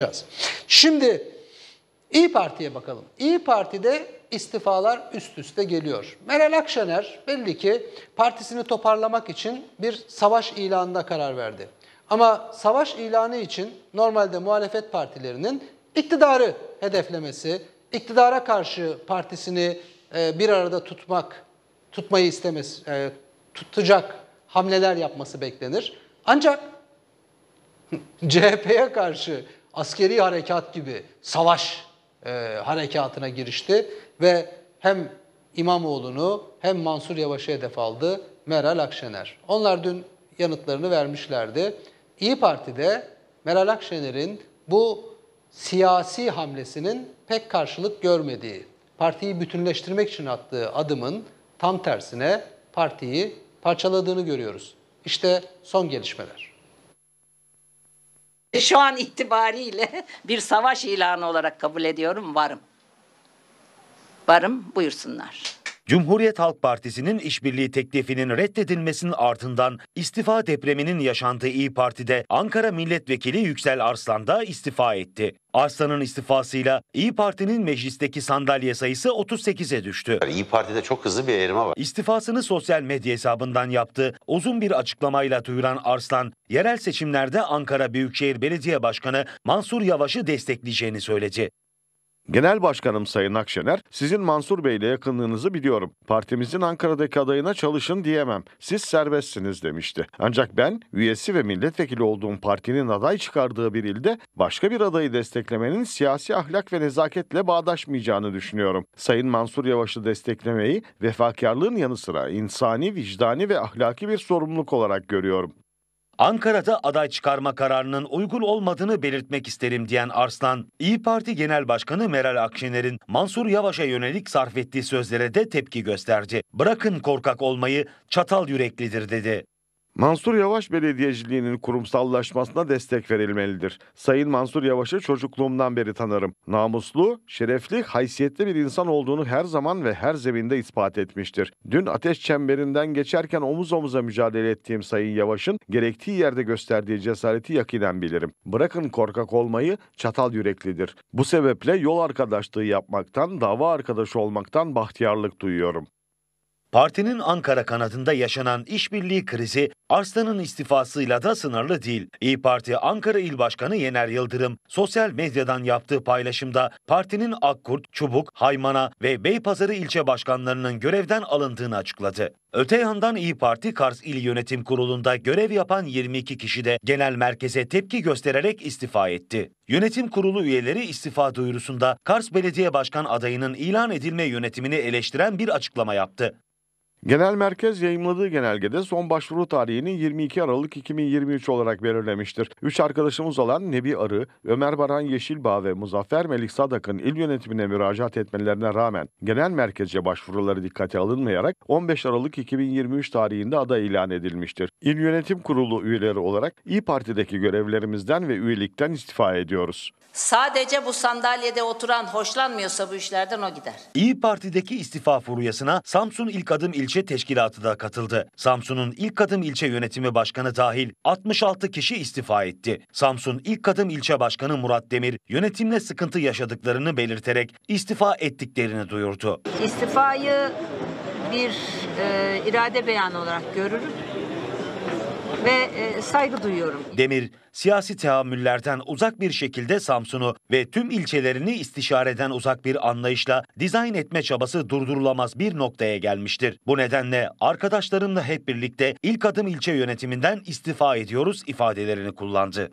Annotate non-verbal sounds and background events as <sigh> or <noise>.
yapacağız. Şimdi İyi Parti'ye bakalım. İyi Parti'de istifalar üst üste geliyor. Meral Akşener belli ki partisini toparlamak için bir savaş ilanına karar verdi. Ama savaş ilanı için normalde muhalefet partilerinin iktidarı hedeflemesi, iktidara karşı partisini e, bir arada tutmak, tutmayı istemesi, e, tutacak hamleler yapması beklenir. Ancak <laughs> CHP'ye karşı askeri harekat gibi savaş e, harekatına girişti ve hem İmamoğlu'nu hem Mansur Yavaş'ı hedef aldı Meral Akşener. Onlar dün yanıtlarını vermişlerdi. İyi Parti'de Meral Akşener'in bu siyasi hamlesinin pek karşılık görmediği, partiyi bütünleştirmek için attığı adımın tam tersine partiyi parçaladığını görüyoruz. İşte son gelişmeler şu an itibariyle <laughs> bir savaş ilanı olarak kabul ediyorum varım. Varım buyursunlar. Cumhuriyet Halk Partisi'nin işbirliği teklifinin reddedilmesinin ardından istifa depreminin yaşandığı İyi Parti'de Ankara Milletvekili Yüksel Arslan da istifa etti. Arslan'ın istifasıyla İyi Parti'nin meclisteki sandalye sayısı 38'e düştü. İyi Parti'de çok hızlı bir erime var. İstifasını sosyal medya hesabından yaptı. Uzun bir açıklamayla duyuran Arslan, yerel seçimlerde Ankara Büyükşehir Belediye Başkanı Mansur Yavaş'ı destekleyeceğini söyledi. Genel Başkanım Sayın Akşener, sizin Mansur Bey ile yakınlığınızı biliyorum. Partimizin Ankara'daki adayına çalışın diyemem. Siz serbestsiniz demişti. Ancak ben üyesi ve milletvekili olduğum partinin aday çıkardığı bir ilde başka bir adayı desteklemenin siyasi ahlak ve nezaketle bağdaşmayacağını düşünüyorum. Sayın Mansur Yavaş'ı desteklemeyi vefakarlığın yanı sıra insani, vicdani ve ahlaki bir sorumluluk olarak görüyorum. Ankara'da aday çıkarma kararının uygun olmadığını belirtmek isterim diyen Arslan, İyi Parti Genel Başkanı Meral Akşener'in Mansur Yavaş'a yönelik sarf ettiği sözlere de tepki gösterdi. Bırakın korkak olmayı, çatal yüreklidir dedi. Mansur Yavaş belediyeciliğinin kurumsallaşmasına destek verilmelidir. Sayın Mansur Yavaş'ı çocukluğumdan beri tanırım. Namuslu, şerefli, haysiyetli bir insan olduğunu her zaman ve her zeminde ispat etmiştir. Dün ateş çemberinden geçerken omuz omuza mücadele ettiğim Sayın Yavaş'ın gerektiği yerde gösterdiği cesareti yakinen bilirim. Bırakın korkak olmayı, çatal yüreklidir. Bu sebeple yol arkadaşlığı yapmaktan, dava arkadaşı olmaktan bahtiyarlık duyuyorum. Partinin Ankara kanadında yaşanan işbirliği krizi Arslan'ın istifasıyla da sınırlı değil. İyi Parti Ankara İl Başkanı Yener Yıldırım sosyal medyadan yaptığı paylaşımda partinin Akkurt, Çubuk, Haymana ve Beypazarı ilçe başkanlarının görevden alındığını açıkladı. Öte yandan İyi Parti Kars İl Yönetim Kurulu'nda görev yapan 22 kişi de genel merkeze tepki göstererek istifa etti. Yönetim kurulu üyeleri istifa duyurusunda Kars Belediye Başkan adayının ilan edilme yönetimini eleştiren bir açıklama yaptı. Genel Merkez yayımladığı genelgede son başvuru tarihini 22 Aralık 2023 olarak belirlemiştir. Üç arkadaşımız olan Nebi Arı, Ömer Baran Yeşilbağ ve Muzaffer Melik Sadak'ın il yönetimine müracaat etmelerine rağmen genel merkezce başvuruları dikkate alınmayarak 15 Aralık 2023 tarihinde aday ilan edilmiştir. İl Yönetim Kurulu üyeleri olarak İyi Parti'deki görevlerimizden ve üyelikten istifa ediyoruz. Sadece bu sandalyede oturan hoşlanmıyorsa bu işlerden o gider. İyi Parti'deki istifa furyasına Samsun ilk adım ilk ilçe teşkilatı da katıldı. Samsun'un ilk kadın ilçe yönetimi başkanı dahil 66 kişi istifa etti. Samsun ilk kadın ilçe başkanı Murat Demir yönetimle sıkıntı yaşadıklarını belirterek istifa ettiklerini duyurdu. İstifayı bir e, irade beyanı olarak görürüm ve e, saygı duyuyorum. Demir, siyasi teamüllerden uzak bir şekilde Samsun'u ve tüm ilçelerini istişareden uzak bir anlayışla dizayn etme çabası durdurulamaz bir noktaya gelmiştir. Bu nedenle arkadaşlarımla hep birlikte ilk adım ilçe yönetiminden istifa ediyoruz ifadelerini kullandı.